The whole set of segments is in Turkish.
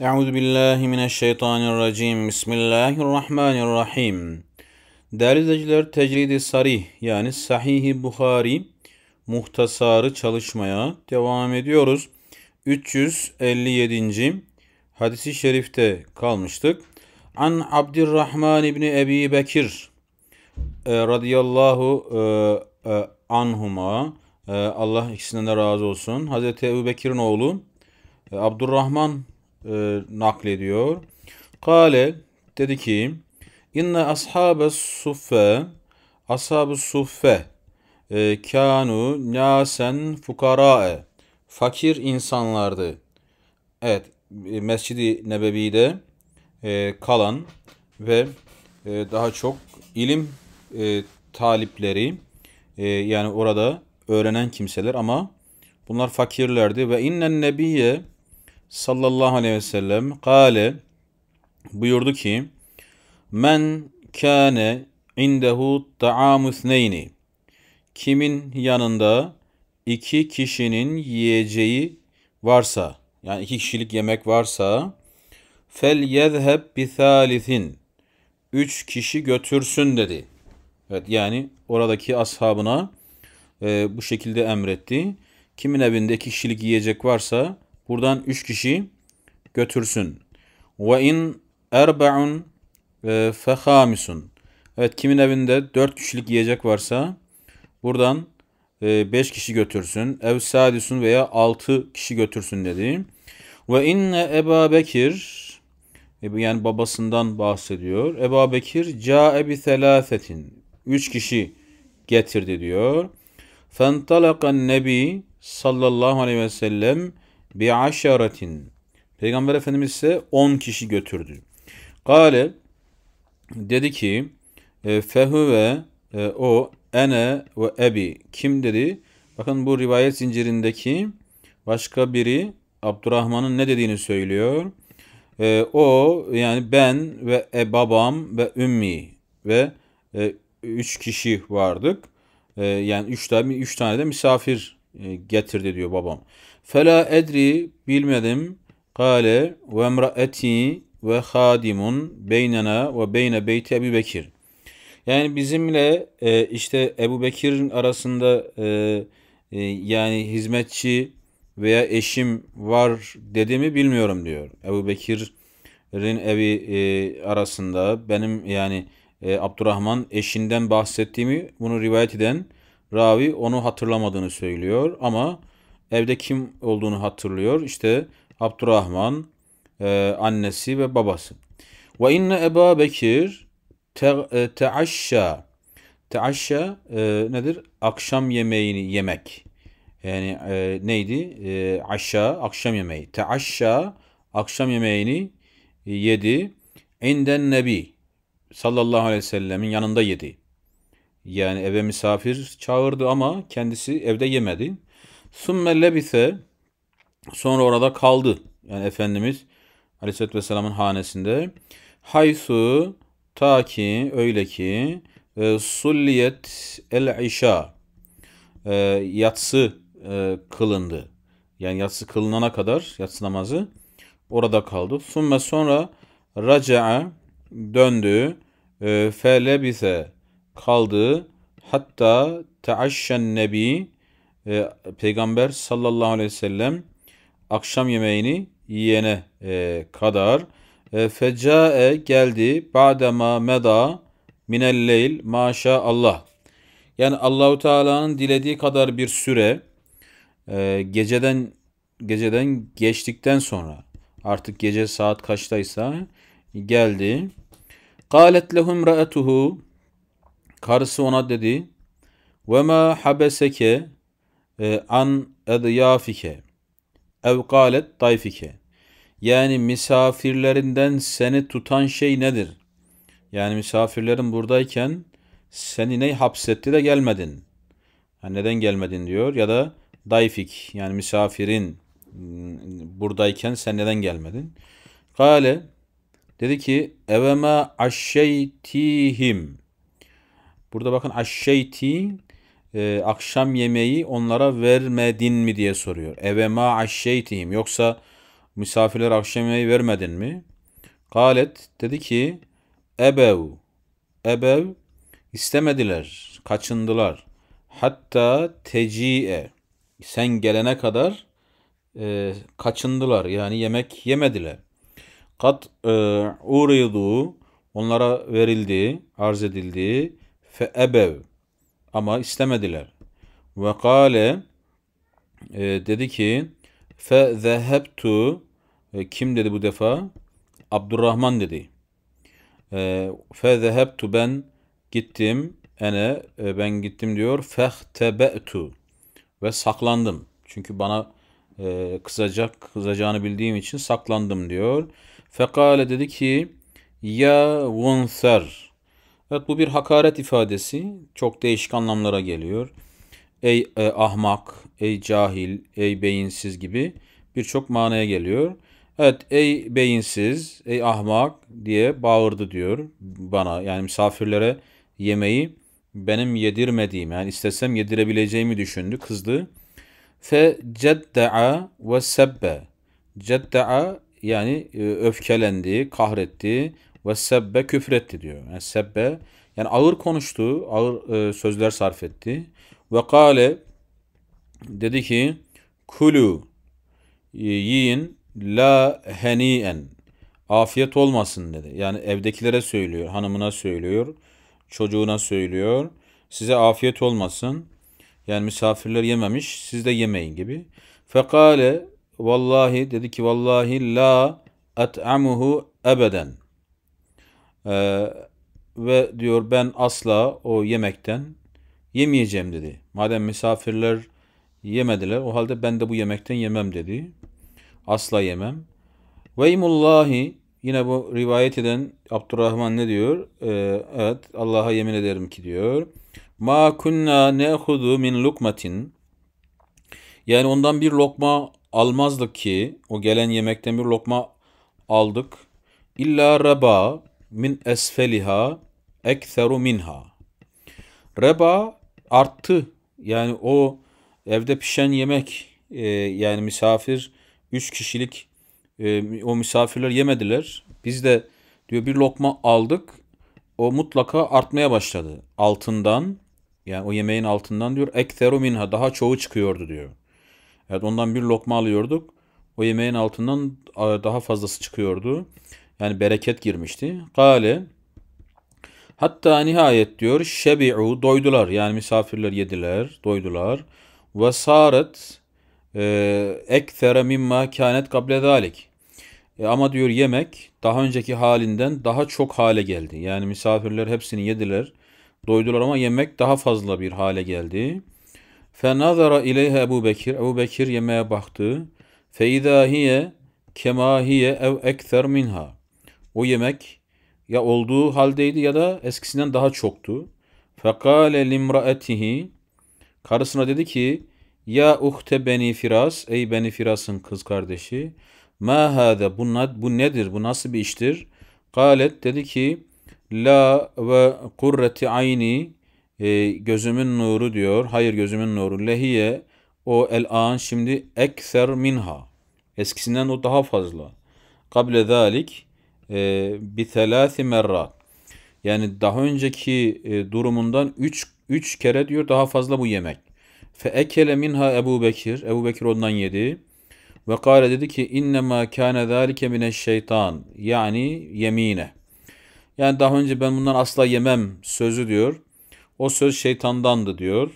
Euzu billahi mineşşeytanirracim. Bismillahirrahmanirrahim. Değerli izleyiciler, Tecridi Sarih yani Sahih-i Buhari muhtasarı çalışmaya devam ediyoruz. 357. hadisi şerifte kalmıştık. An Abdurrahman İbni Ebi Bekir e, radıyallahu e, e, anhuma e, Allah ikisinden de razı olsun. Hazreti Ebu Bekir'in oğlu e, Abdurrahman e, naklediyor. Kale dedi ki İnne ashabe suffe ashab-ı suffe e, kanu nasen fukarae fakir insanlardı. Evet e, Mescidi i Nebevi'de e, kalan ve e, daha çok ilim e, talipleri e, yani orada öğrenen kimseler ama bunlar fakirlerdi ve innen nebiye sallallahu aleyhi ve sellem kale buyurdu ki men kâne indehu ta'amu thneyni kimin yanında iki kişinin yiyeceği varsa yani iki kişilik yemek varsa fel yezheb bi thalithin üç kişi götürsün dedi. Evet yani oradaki ashabına e, bu şekilde emretti. Kimin evinde iki kişilik yiyecek varsa Buradan üç kişi götürsün. Ve in erbaun e, fehamisun. Evet kimin evinde dört kişilik yiyecek varsa buradan e, beş kişi götürsün. Ev sadisun veya altı kişi götürsün dedi. Ve in Eba Bekir e, yani babasından bahsediyor. Eba Bekir ca'e bi selâsetin. Üç kişi getirdi diyor. Fentalakan nebi sallallahu aleyhi ve sellem bi aşaratin. Peygamber Efendimiz ise 10 kişi götürdü. Gale dedi ki e, Fehu ve e, o ene ve ebi kim dedi? Bakın bu rivayet zincirindeki başka biri Abdurrahman'ın ne dediğini söylüyor. E, o yani ben ve e, babam ve ümmi ve üç kişi vardık. yani üç tane, üç tane de misafir getirdi diyor babam. Fela edri bilmedim. Kale ve emraeti ve hadimun beynena ve beyne beyti Ebu Bekir. Yani bizimle e, işte Ebu Bekir'in arasında e, e, yani hizmetçi veya eşim var dedi mi bilmiyorum diyor. Ebu Bekir'in evi e, arasında benim yani e, Abdurrahman eşinden bahsettiğimi bunu rivayet eden ravi onu hatırlamadığını söylüyor ama Evde kim olduğunu hatırlıyor. İşte Abdurrahman, e, annesi ve babası. Ve inne Eba Bekir e, teaşşa. Teaşşa e, nedir? Akşam yemeğini yemek. Yani e, neydi? E, aşağı akşam yemeği. Teaşşa akşam yemeğini yedi. İnden Nebi sallallahu aleyhi ve sellemin yanında yedi. Yani eve misafir çağırdı ama kendisi evde yemedi. Sümme lebise sonra orada kaldı. Yani Efendimiz Aleyhisselatü Vesselam'ın hanesinde. Haysu ta ki öyle ki e, sulliyet el işa e, yatsı e, kılındı. Yani yatsı kılınana kadar yatsı namazı orada kaldı. Sümme sonra raca'a döndü. E, felebise kaldı. Hatta teaşşen nebi e, Peygamber sallallahu aleyhi ve sellem akşam yemeğini yiyene e, kadar e, fecae geldi badema meda minelleyl maşallah. Yani Allahu Teala'nın dilediği kadar bir süre e, geceden geceden geçtikten sonra artık gece saat kaçtaysa geldi. Qalet lehum ra'atuhu karısı ona dedi. Ve ma habeseke ee, an edyafike ev kalet tayfike yani misafirlerinden seni tutan şey nedir? Yani misafirlerin buradayken seni ne hapsetti de gelmedin. Yani neden gelmedin diyor ya da dayfik yani misafirin hmm, buradayken sen neden gelmedin? Kale dedi ki eveme aşşeytihim. Burada bakın aşşeyti e, akşam yemeği onlara vermedin mi diye soruyor. Eve ma aşşeytihim yoksa misafirler akşam yemeği vermedin mi? Galet dedi ki ebev ebev istemediler, kaçındılar. Hatta teci'e sen gelene kadar e, kaçındılar yani yemek yemediler. Kat e, uridu onlara verildi, arz edildi. Fe ebev ama istemediler. Ve kâle e, dedi ki fe zehebtu e, kim dedi bu defa? Abdurrahman dedi. E, fe zehebtu ben gittim ene e, ben gittim diyor fehtebe'tu ve saklandım. Çünkü bana e, kızacak, kızacağını bildiğim için saklandım diyor. Fekale dedi ki ya gunser Evet bu bir hakaret ifadesi. Çok değişik anlamlara geliyor. Ey e, ahmak, ey cahil, ey beyinsiz gibi birçok manaya geliyor. Evet ey beyinsiz, ey ahmak diye bağırdı diyor bana. Yani misafirlere yemeği benim yedirmediğim yani istesem yedirebileceğimi düşündü. Kızdı. Fe cedda'a ve sebbe. Cedda'a yani e, öfkelendi, kahretti ve sebbe küfretti diyor. Yani sebbe yani ağır konuştu, ağır e, sözler sarf etti. Ve kale dedi ki kulu e, yiyin la heniyen afiyet olmasın dedi. Yani evdekilere söylüyor, hanımına söylüyor, çocuğuna söylüyor. Size afiyet olmasın. Yani misafirler yememiş, siz de yemeyin gibi. Fekale vallahi dedi ki vallahi la et'amuhu ebeden. Ee, ve diyor ben asla o yemekten yemeyeceğim dedi. Madem misafirler yemediler o halde ben de bu yemekten yemem dedi. Asla yemem. Ve imullahi yine bu rivayet eden Abdurrahman ne diyor? Ee, evet Allah'a yemin ederim ki diyor. Ma kunna ne'hudu min lukmatin. Yani ondan bir lokma almazdık ki o gelen yemekten bir lokma aldık. İlla raba min esfeliha ekseru minha. Reba arttı. Yani o evde pişen yemek e, yani misafir üç kişilik e, o misafirler yemediler. Biz de diyor bir lokma aldık. O mutlaka artmaya başladı. Altından yani o yemeğin altından diyor ekteru minha daha çoğu çıkıyordu diyor. Evet ondan bir lokma alıyorduk. O yemeğin altından daha fazlası çıkıyordu. Yani bereket girmişti. Kale hatta nihayet diyor şebi'u doydular. Yani misafirler yediler, doydular. Ve saret ektere mimma kânet kable dalik. E, ama diyor yemek daha önceki halinden daha çok hale geldi. Yani misafirler hepsini yediler, doydular ama yemek daha fazla bir hale geldi. فَنَظَرَ اِلَيْهَ Ebu Bekir. Ebu Bekir yemeğe baktı. فَاِذَا هِيَ كَمَا هِيَ اَوْ اَكْثَرْ مِنْهَا o yemek ya olduğu haldeydi ya da eskisinden daha çoktu. Fekale limraetihi karısına dedi ki ya uhte beni firas ey beni firasın kız kardeşi ma hada bu, bu nedir bu nasıl bir iştir? Galet dedi ki la ve kurreti ayni e, gözümün nuru diyor. Hayır gözümün nuru. Lehiye o el an şimdi ekser minha. Eskisinden o daha fazla. Kable zalik bir e, bi selasi merrat. Yani daha önceki e, durumundan 3 3 kere diyor daha fazla bu yemek. Fe ekele minha Ebu Bekir. Ebu Bekir ondan yedi. Ve kâle dedi ki innema kâne zâlike şeytan Yani yemine. Yani daha önce ben bundan asla yemem sözü diyor. O söz şeytandandı diyor.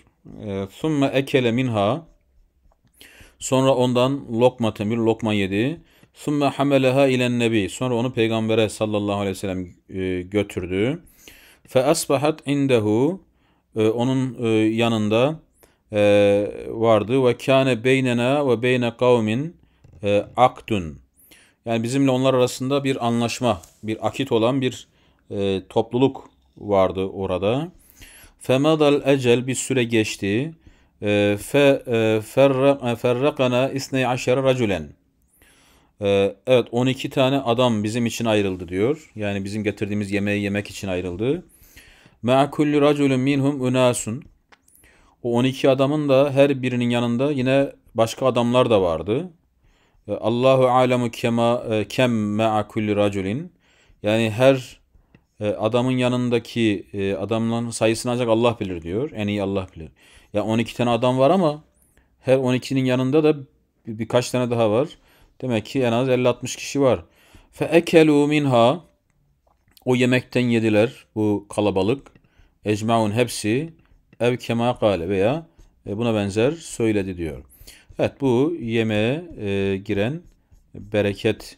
Sümme e, ekele minha. Sonra ondan lokma temir lokma yedi. Summa hamalaha ilen nebi. Sonra onu peygambere sallallahu aleyhi ve sellem e, götürdü. Fe asbahat indehu e, onun e, yanında vardı ve kâne beynena ve beyne kavmin akdun. Yani bizimle onlar arasında bir anlaşma, bir akit olan bir topluluk vardı orada. Femadal ecel bir süre geçti. Fe ferrakana isney aşere raculen ee, evet 12 tane adam bizim için ayrıldı diyor. Yani bizim getirdiğimiz yemeği yemek için ayrıldı. مَا كُلِّ minhum unasun. O 12 adamın da her birinin yanında yine başka adamlar da vardı. Ee, Allahu alemu kema e, kem ma'a kulli raculin. Yani her e, adamın yanındaki e, adamların sayısını ancak Allah bilir diyor. En iyi Allah bilir. Ya yani 12 tane adam var ama her 12'nin yanında da birkaç tane daha var. Demek ki en az 50-60 kişi var. Fe ekelu minha o yemekten yediler bu kalabalık. Ecmaun hepsi ev kema kale veya e, buna benzer söyledi diyor. Evet bu yemeğe e, giren bereket.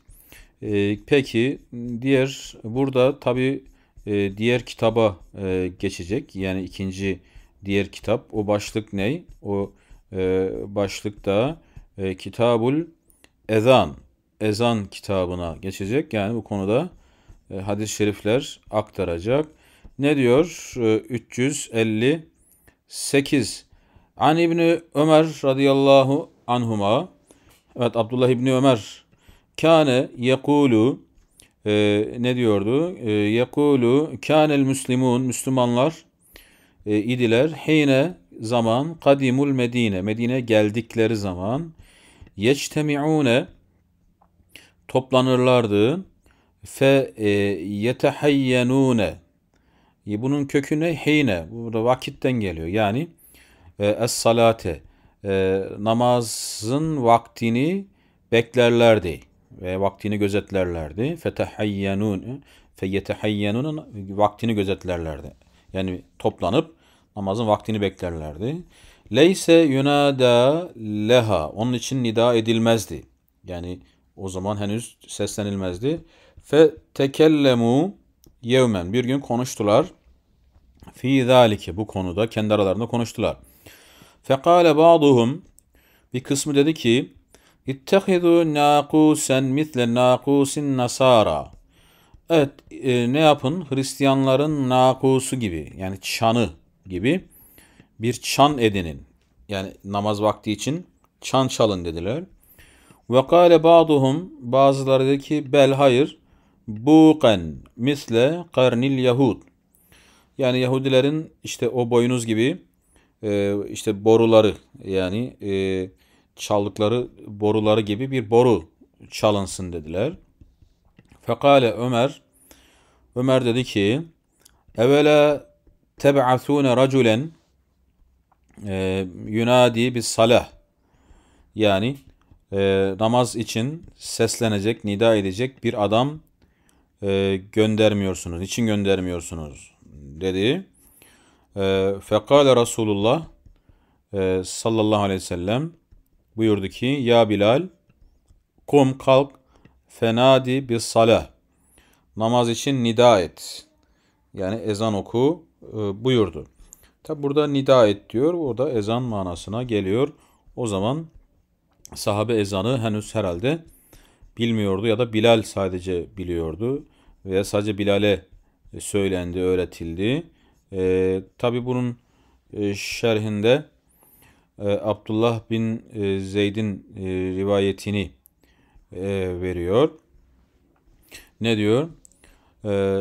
E, peki diğer burada tabi e, diğer kitaba e, geçecek. Yani ikinci diğer kitap. O başlık ne? O e, başlıkta e, Kitabul ezan, ezan kitabına geçecek. Yani bu konuda e, hadis-i şerifler aktaracak. Ne diyor? E, 358 An İbni Ömer radıyallahu anhuma Evet Abdullah İbni Ömer Kâne yekulu e, ne diyordu? E, yekulu kânel müslimun Müslümanlar e, idiler. Hine zaman kadimul Medine. Medine geldikleri zaman yectemiune toplanırlardı fe e, yetehayyenune e, bunun kökü ne? Hine. Burada vakitten geliyor. Yani e, es salate e, namazın vaktini beklerlerdi ve vaktini gözetlerlerdi. Fetehayyenun feyetehayyenun vaktini gözetlerlerdi. Yani toplanıp namazın vaktini beklerlerdi. Leyse yunada leha. Onun için nida edilmezdi. Yani o zaman henüz seslenilmezdi. Fe tekellemu yevmen. Bir gün konuştular. Fi zalike bu konuda kendi aralarında konuştular. Fekale ba'duhum bir kısmı dedi ki İttehidu nakusen mitle nakusin nasara. Evet e, ne yapın? Hristiyanların nakusu gibi yani çanı gibi bir çan edinin. Yani namaz vakti için çan çalın dediler. Ve kâle ba'duhum bazıları dedi ki bel hayır buqen misle karnil yahud. Yani Yahudilerin işte o boyunuz gibi e, işte boruları yani e, çaldıkları boruları gibi bir boru çalınsın dediler. Fekale Ömer Ömer dedi ki evvela teb'asune raculen e, yunadi bir salah yani e, namaz için seslenecek, nida edecek bir adam e, göndermiyorsunuz. Niçin göndermiyorsunuz? dedi. E, Fekale Resulullah e, sallallahu aleyhi ve sellem buyurdu ki Ya Bilal kum kalk fenadi bir salah namaz için nida et yani ezan oku e, buyurdu. Tabi burada nida et diyor. O da ezan manasına geliyor. O zaman sahabe ezanı henüz herhalde bilmiyordu ya da Bilal sadece biliyordu. Veya sadece Bilal'e e, söylendi, öğretildi. E, Tabi bunun e, şerhinde e, Abdullah bin e, Zeyd'in e, rivayetini e, veriyor. Ne diyor? E,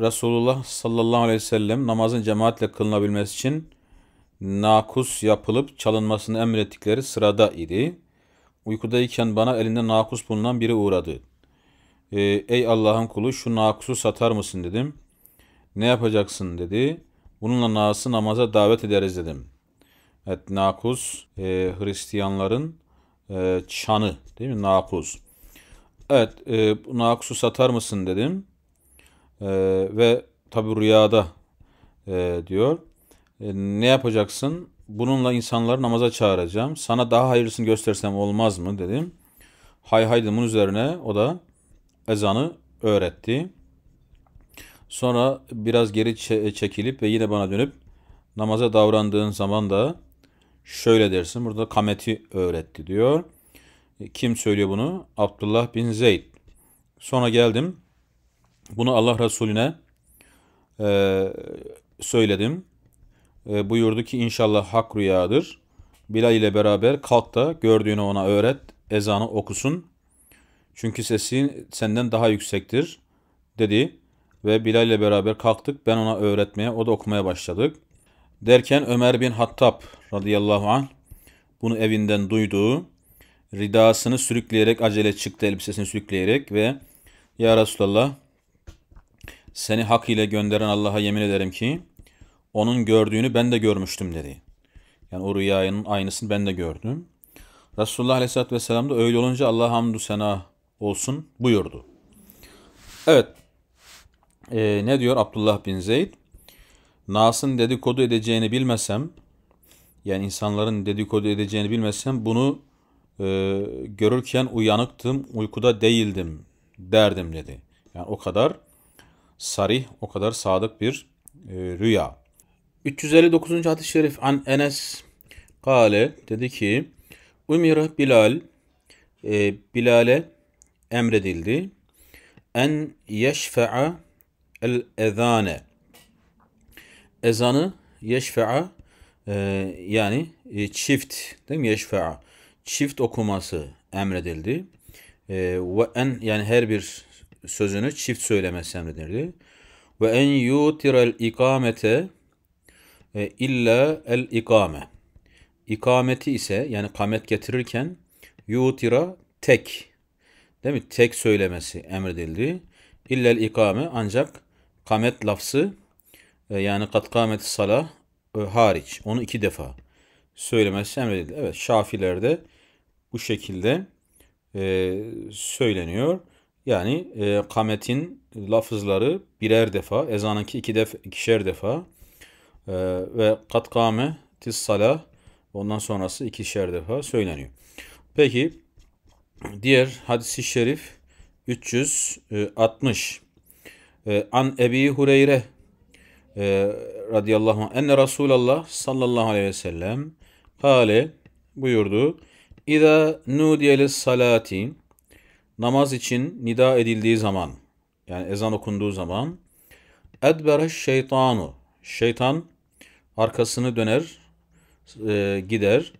Resulullah sallallahu aleyhi ve sellem namazın cemaatle kılınabilmesi için nakus yapılıp çalınmasını emrettikleri sırada idi. Uykudayken bana elinde nakus bulunan biri uğradı. Ee, Ey Allah'ın kulu şu nakusu satar mısın dedim. Ne yapacaksın dedi. Bununla nası namaza davet ederiz dedim. Evet nakus e, Hristiyanların e, çanı değil mi nakus. Evet e, nakusu satar mısın dedim. E, ve tabi rüyada e, diyor. E, ne yapacaksın? Bununla insanları namaza çağıracağım. Sana daha hayırlısını göstersem olmaz mı dedim. Hay hay bunun üzerine o da ezanı öğretti. Sonra biraz geri çekilip ve yine bana dönüp namaza davrandığın zaman da şöyle dersin. Burada kameti öğretti diyor. E, kim söylüyor bunu? Abdullah bin Zeyd. Sonra geldim. Bunu Allah Resulüne e, söyledim. E, buyurdu ki inşallah hak rüyadır. Bilal ile beraber kalk da gördüğünü ona öğret, ezanı okusun. Çünkü sesin senden daha yüksektir dedi ve Bilal ile beraber kalktık. Ben ona öğretmeye, o da okumaya başladık. Derken Ömer bin Hattab radıyallahu anh bunu evinden duydu. Ridasını sürükleyerek acele çıktı elbisesini sürükleyerek ve Ya Resulallah seni hak ile gönderen Allah'a yemin ederim ki onun gördüğünü ben de görmüştüm dedi. Yani o rüyanın aynısını ben de gördüm. Resulullah Aleyhisselatü Vesselam da öyle olunca Allah hamdü sena olsun buyurdu. Evet. Ee, ne diyor Abdullah bin Zeyd? Nas'ın dedikodu edeceğini bilmesem, yani insanların dedikodu edeceğini bilmesem bunu e, görürken uyanıktım, uykuda değildim derdim dedi. Yani o kadar sarih, o kadar sadık bir e, rüya. 359. hadis-i şerif an Enes kale dedi ki Umir Bilal e, Bilal'e emredildi en yeşfe'a el ezane ezanı yeşfe'a e, yani e, çift değil mi yeşfe'a çift okuması emredildi. E, ve en yani her bir sözünü çift söylemesi emredildi. Ve en yutirel ikamete e, illa el ikame. İkameti ise yani kamet getirirken yutira tek. Değil mi? Tek söylemesi emredildi. İllel ikame ancak kamet lafzı e, yani kat kameti salah e, hariç. Onu iki defa söylemesi emredildi. Evet şafilerde bu şekilde e, söyleniyor. Yani e, kametin lafızları birer defa, ezanınki iki def, ikişer defa e, ve kat kame tis sala ondan sonrası ikişer defa söyleniyor. Peki diğer hadisi şerif 360 e, an Ebi Hureyre e, radıyallahu anh enne Resulallah sallallahu aleyhi ve sellem kale buyurdu İza nudiye lis namaz için nida edildiği zaman yani ezan okunduğu zaman edbere şeytanu şeytan arkasını döner e, gider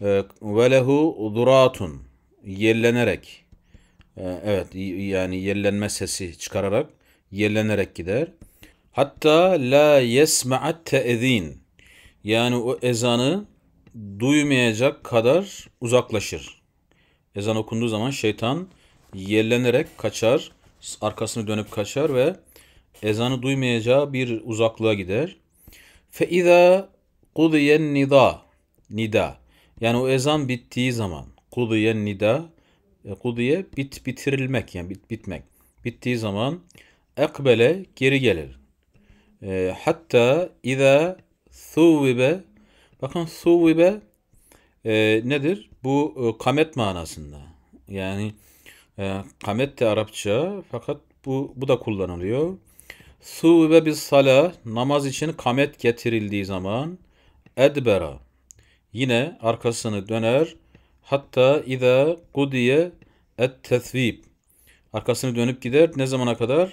e, ve lehu duratun yerlenerek e, evet yani yerlenme sesi çıkararak yerlenerek gider. Hatta la yesma'at te'ezin yani o ezanı duymayacak kadar uzaklaşır. Ezan okunduğu zaman şeytan yerlenerek kaçar, arkasını dönüp kaçar ve ezanı duymayacağı bir uzaklığa gider. فَاِذَا kudiyen nida Nida. Yani o ezan bittiği zaman. kudiyen nida Kudiye e, bit bitirilmek yani bit bitmek. Bittiği zaman ekbele geri gelir. E, hatta ida suvibe bakın suvibe e, nedir? Bu e, kamet manasında. Yani e, ee, kamet de Arapça fakat bu, bu da kullanılıyor. Su ve bir sala namaz için kamet getirildiği zaman edbera yine arkasını döner hatta ida kudiye et tesvib arkasını dönüp gider ne zamana kadar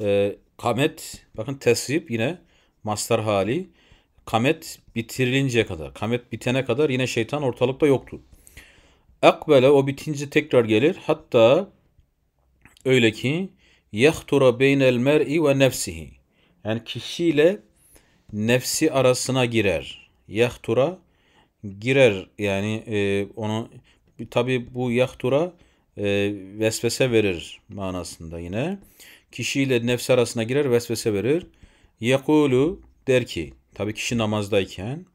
e, ee, kamet bakın tesvib yine master hali kamet bitirilince kadar kamet bitene kadar yine şeytan ortalıkta yoktu. Akbele o bitince tekrar gelir. Hatta öyle ki yahtura beynel mer'i ve nefsihi. Yani kişiyle nefsi arasına girer. Yahtura girer yani e, onu tabi bu yahtura e, vesvese verir manasında yine. Kişiyle nefsi arasına girer vesvese verir. Yekulu der ki tabi kişi namazdayken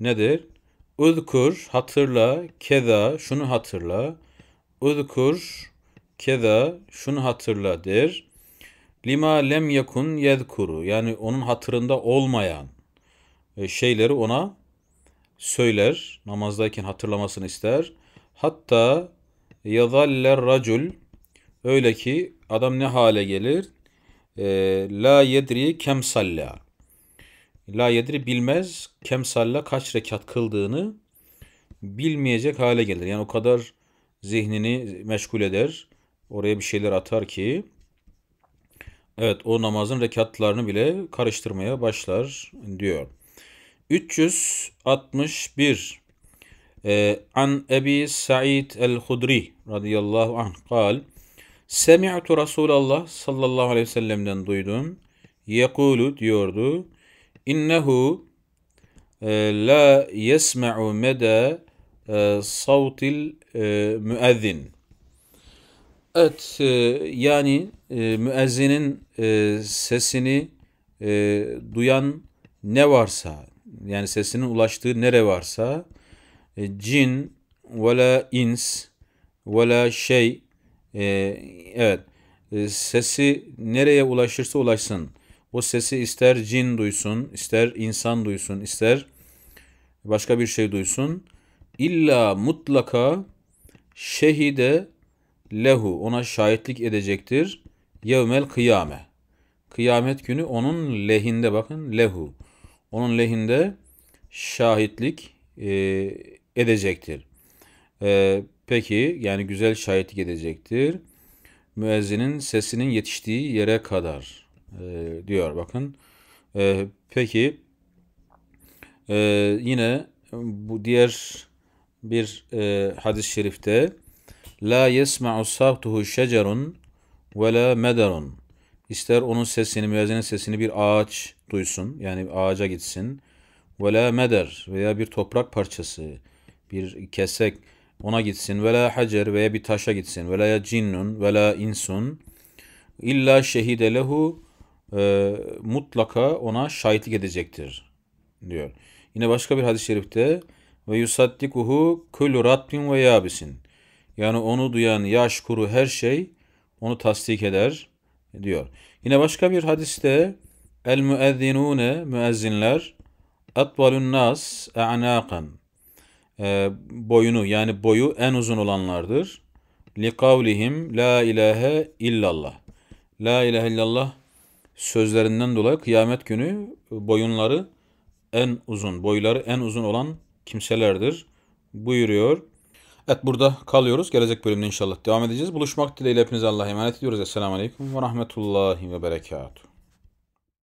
nedir? Udkur hatırla keda şunu hatırla. Udkur keda şunu hatırla der. Lima lem yakun yedkuru yani onun hatırında olmayan e, şeyleri ona söyler. Namazdayken hatırlamasını ister. Hatta yadaller racul öyle ki adam ne hale gelir? E, la yedri kem salla. La yedri bilmez kemsalla kaç rekat kıldığını bilmeyecek hale gelir. Yani o kadar zihnini meşgul eder. Oraya bir şeyler atar ki evet o namazın rekatlarını bile karıştırmaya başlar diyor. 361 ee, An Ebi Sa'id el-Hudri radıyallahu anh kal Semi'tu Resulallah sallallahu aleyhi ve sellem'den duydum. Yekulu diyordu. İnnehu e, la yesme'u meda e, savtil e, müezzin. Evet yani müezzinin sesini duyan ne varsa yani sesinin ulaştığı nere varsa cin ve la ins ve la şey evet sesi nereye ulaşırsa ulaşsın o sesi ister cin duysun, ister insan duysun, ister başka bir şey duysun. İlla mutlaka şehide lehu ona şahitlik edecektir. Yevmel kıyame. Kıyamet günü onun lehinde bakın lehu. Onun lehinde şahitlik e, edecektir. E, peki yani güzel şahitlik edecektir. Müezzinin sesinin yetiştiği yere kadar e, diyor bakın. E, peki e, yine bu diğer bir e, hadis-i şerifte La yesma'u savtuhu şecerun ve la mederun İster onun sesini, müezzinin sesini bir ağaç duysun. Yani ağaca gitsin. Ve la meder veya bir toprak parçası, bir kesek ona gitsin. Ve la hacer veya bir taşa gitsin. Ve la cinnun ve la insun. illa şehide lehu e, mutlaka ona şahitlik edecektir diyor. Yine başka bir hadis-i şerifte ve yusaddikuhu kullu ratbin ve yabisin. Yani onu duyan yaş kuru her şey onu tasdik eder diyor. Yine başka bir hadiste el müezzinune müezzinler atbalun nas a'naqan e, boyunu yani boyu en uzun olanlardır. Li kavlihim la ilahe illallah. La ilahe illallah sözlerinden dolayı kıyamet günü boyunları en uzun, boyları en uzun olan kimselerdir buyuruyor. Evet burada kalıyoruz. Gelecek bölümde inşallah devam edeceğiz. Buluşmak dileğiyle hepinize Allah'a emanet ediyoruz. Esselamu Aleyküm ve Rahmetullahi ve Berekatuhu.